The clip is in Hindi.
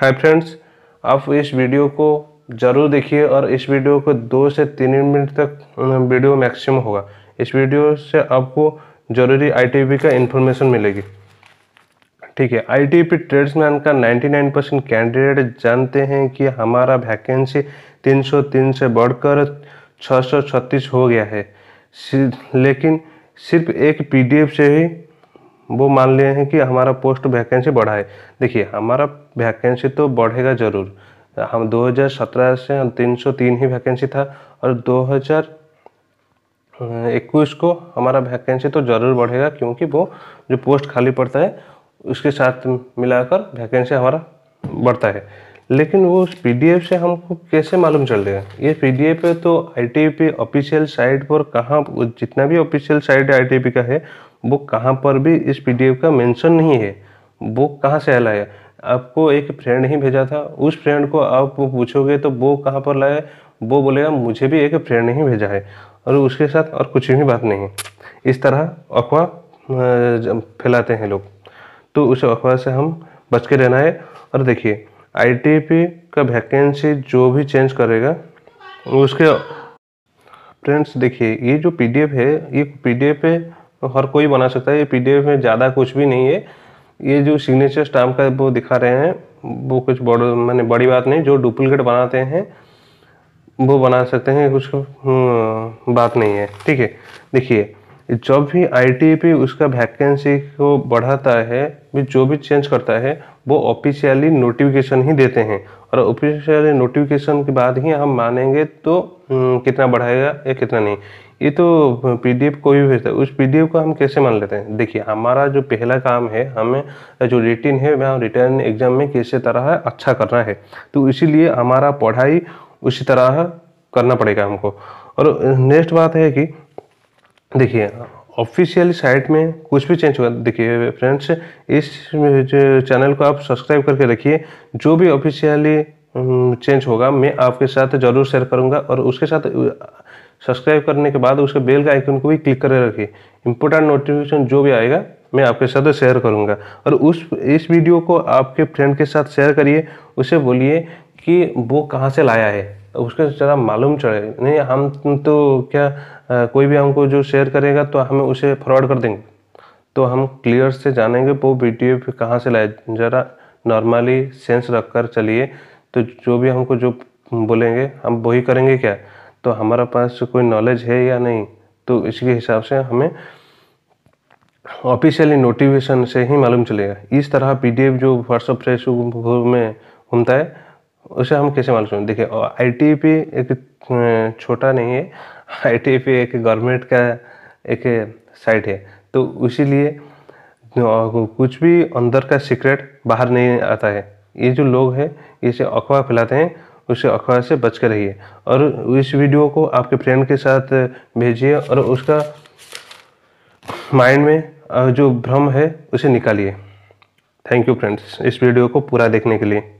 हाय फ्रेंड्स आप इस वीडियो को ज़रूर देखिए और इस वीडियो को दो से तीन मिनट तक वीडियो मैक्सिमम होगा इस वीडियो से आपको ज़रूरी आईटीपी का इन्फॉर्मेशन मिलेगी ठीक है आईटीपी ट्रेड्समैन का 99 परसेंट कैंडिडेट जानते हैं कि हमारा वैकेंसी 303 से बढ़कर 636 हो गया है लेकिन सिर्फ एक पीडीएफ से ही वो मान लिए हैं कि हमारा पोस्ट वैकेंसी बढ़ाए देखिए हमारा वैकेंसी तो बढ़ेगा ज़रूर हम 2017 से हम 303 ही वैकेंसी था और 2021 को हमारा वैकेंसी तो ज़रूर बढ़ेगा क्योंकि वो जो पोस्ट खाली पड़ता है उसके साथ मिलाकर वैकेंसी हमारा बढ़ता है लेकिन वो उस पी से हमको कैसे मालूम चल देगा ये पी डी तो आई टी ऑफिशियल साइट पर कहाँ जितना भी ऑफिशियल साइट आई का है बुक कहाँ पर भी इस पीडीएफ का मेंशन नहीं है बुक कहाँ से लाया आपको एक फ्रेंड ही भेजा था उस फ्रेंड को आप पूछोगे तो वो कहाँ पर लाया वो बोलेगा मुझे भी एक फ्रेंड ही भेजा है और उसके साथ और कुछ भी बात नहीं इस तरह अफवाह फैलाते हैं लोग तो उस अफवाह से हम बच के रहना है और देखिए आईटीपी का वैकेंसी जो भी चेंज करेगा उसके फ्रेंड्स देखिए ये जो पीडीएफ है ये पीडीएफ डी तो हर कोई बना सकता है ये पीडीएफ में ज़्यादा कुछ भी नहीं है ये जो सिग्नेचर स्टाम्प का वो दिखा रहे हैं वो कुछ बड़ मैंने बड़ी बात नहीं जो डुप्लीकेट बनाते हैं वो बना सकते हैं कुछ हम्म, बात नहीं है ठीक है देखिए जब भी पे e उसका वैकेंसी को बढ़ाता है जो भी चेंज करता है वो ऑफिशियली नोटिफिकेशन ही देते हैं और ऑफिशियली नोटिफिकेशन के बाद ही हम मानेंगे तो कितना बढ़ाएगा या कितना नहीं ये तो पीडीएफ कोई भी भेजता है उस पीडीएफ को हम कैसे मान लेते हैं देखिए हमारा जो पहला काम है हमें जो रिटर्न है वह रिटर्न एग्जाम में कैसे तरह अच्छा करना है तो इसीलिए हमारा पढ़ाई उसी तरह करना पड़ेगा हमको और नेक्स्ट बात है कि देखिए ऑफिशियल साइट में कुछ भी चेंज होगा देखिए फ्रेंड्स इस चैनल को आप सब्सक्राइब करके रखिए जो भी ऑफिशियली चेंज हम्म, होगा मैं आपके साथ ज़रूर शेयर करूंगा और उसके साथ सब्सक्राइब करने के बाद उसके बेल का आइकन को भी क्लिक कर रखिए इंपॉर्टेंट नोटिफिकेशन जो भी आएगा मैं आपके साथ शेयर करूंगा और उस इस वीडियो को आपके फ्रेंड के साथ शेयर करिए उसे बोलिए कि वो कहाँ से लाया है उसके ज़रा मालूम चले नहीं हम तो क्या आ, कोई भी हमको जो शेयर करेगा तो हमें उसे फॉरवर्ड कर देंगे तो हम क्लियर से जानेंगे वो वीडियो कहाँ से लाए ज़रा नॉर्मली सेंस रख कर चलिए तो जो भी हमको जो बोलेंगे हम वही करेंगे क्या तो हमारा पास कोई नॉलेज है या नहीं तो इसके हिसाब से हमें ऑफिशियली नोटिफिकेशन से ही मालूम चलेगा इस तरह पीडीएफ जो व्हाट्सअप से में घूमता है उसे हम कैसे मालूम चलेंगे देखिए पी एक अं, छोटा नहीं है पी एक गवर्नमेंट का एक साइट है तो इसीलिए कुछ भी अंदर का सीक्रेट बाहर नहीं आता है ये जो लोग हैं इसे अखवा फैलाते हैं उसे अखबार से बच कर रहिए और इस वीडियो को आपके फ्रेंड के साथ भेजिए और उसका माइंड में जो भ्रम है उसे निकालिए थैंक यू फ्रेंड्स इस वीडियो को पूरा देखने के लिए